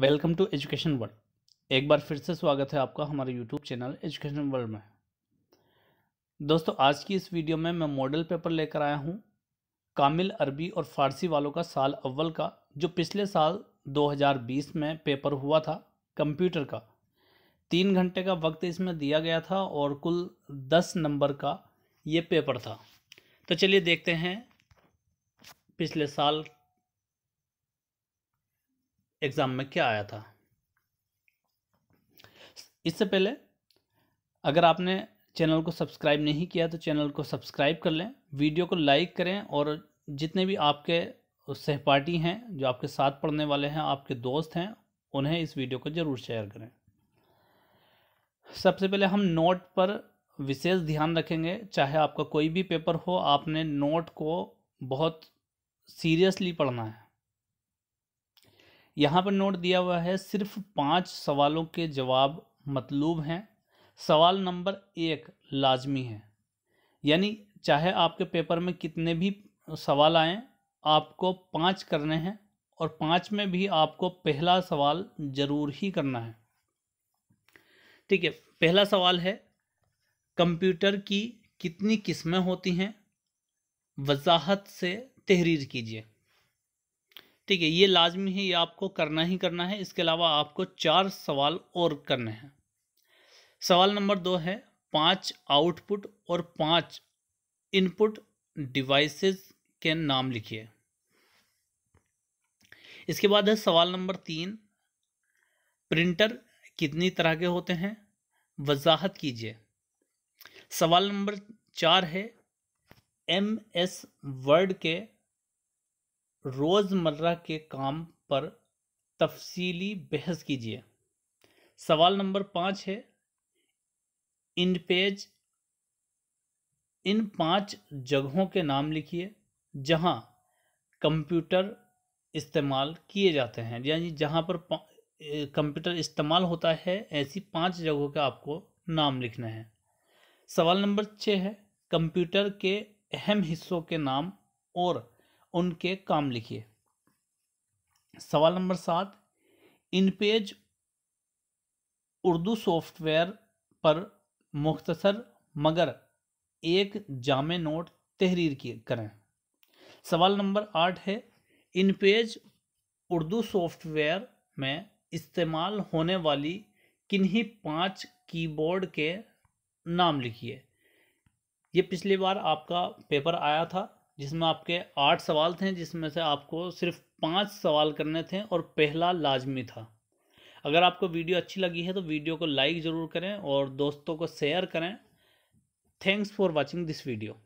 welcome to education world एक बार फिर से स्वागत है आपका हमारे यूट्यूब चैनल एजुकेशन वर्ल्ड में दोस्तों आज की इस वीडियो में मैं मॉडल पेपर लेकर आया हूँ कामिल अरबी और फारसी वालों का साल अव्वल का जो पिछले साल 2020 में पेपर हुआ था कंप्यूटर का तीन घंटे का वक्त इसमें दिया गया था और कुल दस नंबर का ये पेपर था तो चलिए देखते हैं पिछले साल एग्ज़ाम में क्या आया था इससे पहले अगर आपने चैनल को सब्सक्राइब नहीं किया तो चैनल को सब्सक्राइब कर लें वीडियो को लाइक करें और जितने भी आपके सहपाठी हैं जो आपके साथ पढ़ने वाले हैं आपके दोस्त हैं उन्हें इस वीडियो को ज़रूर शेयर करें सबसे पहले हम नोट पर विशेष ध्यान रखेंगे चाहे आपका कोई भी पेपर हो आपने नोट को बहुत सीरियसली पढ़ना है यहाँ पर नोट दिया हुआ है सिर्फ पाँच सवालों के जवाब मतलूब हैं सवाल नंबर एक लाजमी है यानी चाहे आपके पेपर में कितने भी सवाल आएँ आपको पाँच करने हैं और पाँच में भी आपको पहला सवाल ज़रूर ही करना है ठीक है पहला सवाल है कंप्यूटर की कितनी किस्में होती हैं वजाहत से तहरीर कीजिए ठीक है ये लाजमी है ये आपको करना ही करना है इसके अलावा आपको चार सवाल और करने हैं सवाल नंबर दो है पांच आउटपुट और पांच इनपुट डिवाइसेस के नाम लिखिए इसके बाद है सवाल नंबर तीन प्रिंटर कितनी तरह के होते हैं वजाहत कीजिए सवाल नंबर चार है एम एस वर्ड के रोज़मर्रा के काम पर तफसीली बहस कीजिए सवाल नंबर पाँच है इन पेज इन पांच जगहों के नाम लिखिए जहां कंप्यूटर इस्तेमाल किए जाते हैं यानी जहां पर कंप्यूटर इस्तेमाल होता है ऐसी पांच जगहों के आपको नाम लिखना है सवाल नंबर छः है कंप्यूटर के अहम हिस्सों के नाम और उनके काम लिखिए सवाल नंबर सात इन पेज उर्दू सॉफ्टवेयर पर मुख्तसर मगर एक जामे नोट तहरीर करें सवाल नंबर आठ है इन पेज उर्दू सॉफ्टवेयर में इस्तेमाल होने वाली किन्हीं पांच कीबोर्ड के नाम लिखिए ये पिछली बार आपका पेपर आया था जिसमें आपके आठ सवाल थे जिसमें से आपको सिर्फ पाँच सवाल करने थे और पहला लाजमी था अगर आपको वीडियो अच्छी लगी है तो वीडियो को लाइक ज़रूर करें और दोस्तों को शेयर करें thanks for watching this video